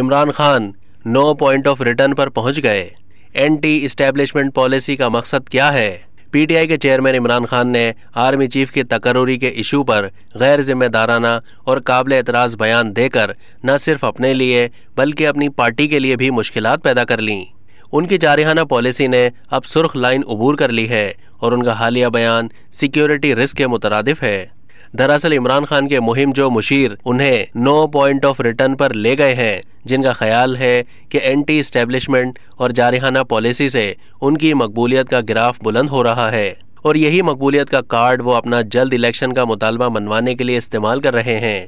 Imran Khan no point of return पर पहुंच गए एंटी इस्टेब्लिशमेंट पॉलिसी का मकसद क्या है पीटीआई के चेयरमैन इमरान खान ने आर्मी चीफ की तकरूरी के इशू पर गैर जिम्मेदाराना और काबिल एतराज़ बयान देकर न सिर्फ अपने लिए बल्कि अपनी पार्टी के लिए भी मुश्किल पैदा कर लीं उनकी जारहाना पॉलिसी ने अब सुर्ख लाइन अबूर कर ली है और उनका हालिया बयान सिक्योरिटी रिस्क के मुतरद है दरअसल इमरान खान के मुहिम जो मुशीर उन्हें नो पॉइंट ऑफ रिटर्न पर ले गए हैं जिनका ख्याल है कि एंटी इस्टेब्लिशमेंट और जारहाना पॉलिसी से उनकी मकबूलियत का ग्राफ बुलंद हो रहा है और यही मकबूलियत का कार्ड वो अपना जल्द इलेक्शन का मुतालबा मनवाने के लिए इस्तेमाल कर रहे हैं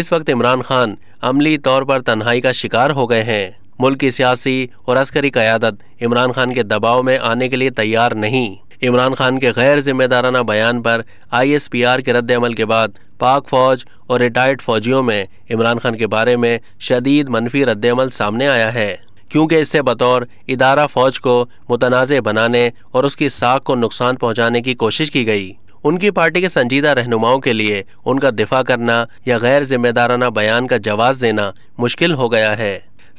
इस वक्त इमरान खान अमली तौर पर तन्हाई का शिकार हो गए हैं मुल्क की सियासी और अस्करी क़्यादत इमरान खान के दबाव में आने के लिए तैयार नहीं इमरान खान के गैर जिम्मेदाराना बयान पर आईएसपीआर के रद्दमल के बाद पाक फौज और रिटायर्ड फौजियों में इमरान खान के बारे में शदीद मनफी रद्दमल सामने आया है क्योंकि इससे बतौर इदारा फौज को मुतनाज़ बनाने और उसकी साख को नुकसान पहुँचाने की कोशिश की गई उनकी पार्टी के संजीदा रहनुमाओं के लिए उनका दिफा करना या गैर जिम्मेदाराना बयान का जवाब देना मुश्किल हो गया है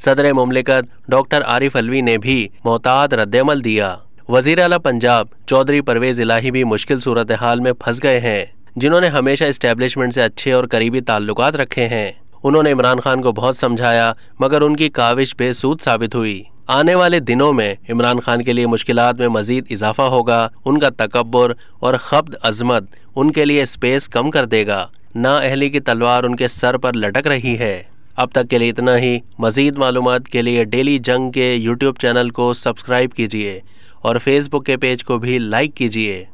सदर ममलिकत डॉक्टर आरिफ अलवी ने भी मोहताद रद्दमल दिया वजीर अला पंजाब चौधरी परवेज इलाही भी मुश्किल सूरत हाल में फंस गए हैं जिन्होंने हमेशा इस्टेब्लिशमेंट से अच्छे और करीबी ताल्लुक रखे हैं उन्होंने इमरान खान को बहुत समझाया मगर उनकी काविश बेसूद साबित हुई आने वाले दिनों में इमरान खान के लिए मुश्किल में मजीद इजाफा होगा उनका तकबर और खब्द अजमत उनके लिए स्पेस कम कर देगा ना अहली की तलवार उनके सर पर लटक रही है अब तक के लिए इतना ही मज़ीद मालूम के लिए डेली जंग के यूट्यूब चैनल को सब्सक्राइब कीजिए और फेसबुक के पेज को भी लाइक कीजिए